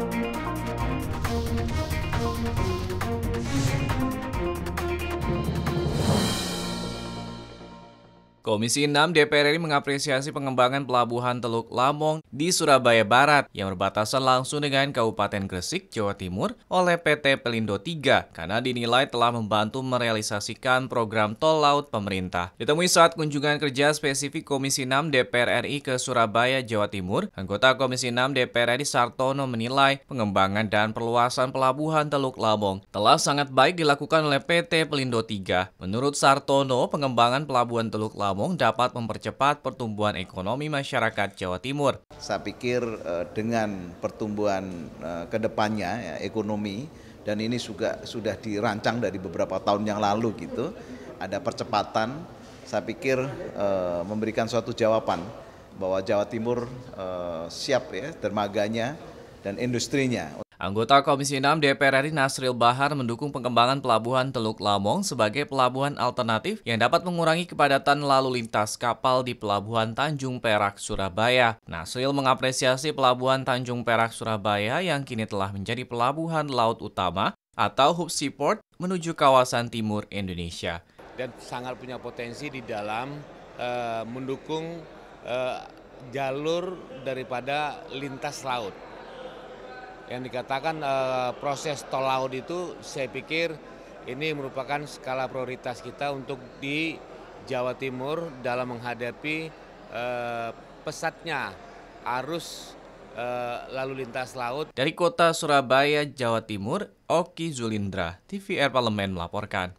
Thank you. Komisi 6 DPR RI mengapresiasi pengembangan pelabuhan Teluk Lamong di Surabaya Barat yang berbatasan langsung dengan Kabupaten Gresik, Jawa Timur oleh PT Pelindo 3 karena dinilai telah membantu merealisasikan program tol laut pemerintah. Ditemui saat kunjungan kerja spesifik Komisi 6 DPR RI ke Surabaya, Jawa Timur, anggota Komisi 6 DPR RI Sartono menilai pengembangan dan perluasan pelabuhan Teluk Lamong telah sangat baik dilakukan oleh PT Pelindo 3. Menurut Sartono, pengembangan pelabuhan Teluk Lamong Lawamung dapat mempercepat pertumbuhan ekonomi masyarakat Jawa Timur. Saya pikir eh, dengan pertumbuhan eh, kedepannya ya, ekonomi dan ini juga sudah dirancang dari beberapa tahun yang lalu gitu, ada percepatan. Saya pikir eh, memberikan suatu jawaban bahwa Jawa Timur siap ya dermaganya dan industrinya. Anggota Komisi 6 DPR RI Nasril Bahar mendukung pengembangan pelabuhan Teluk Lamong sebagai pelabuhan alternatif yang dapat mengurangi kepadatan lalu lintas kapal di pelabuhan Tanjung Perak, Surabaya. Nasril mengapresiasi pelabuhan Tanjung Perak, Surabaya yang kini telah menjadi pelabuhan laut utama atau hub seaport menuju kawasan timur Indonesia. Dan sangat punya potensi di dalam uh, mendukung uh, jalur daripada lintas laut yang dikatakan eh, proses tol laut itu saya pikir ini merupakan skala prioritas kita untuk di Jawa Timur dalam menghadapi eh, pesatnya arus eh, lalu lintas laut. Dari kota Surabaya, Jawa Timur, Oki Zulindra, TVR Parlemen melaporkan.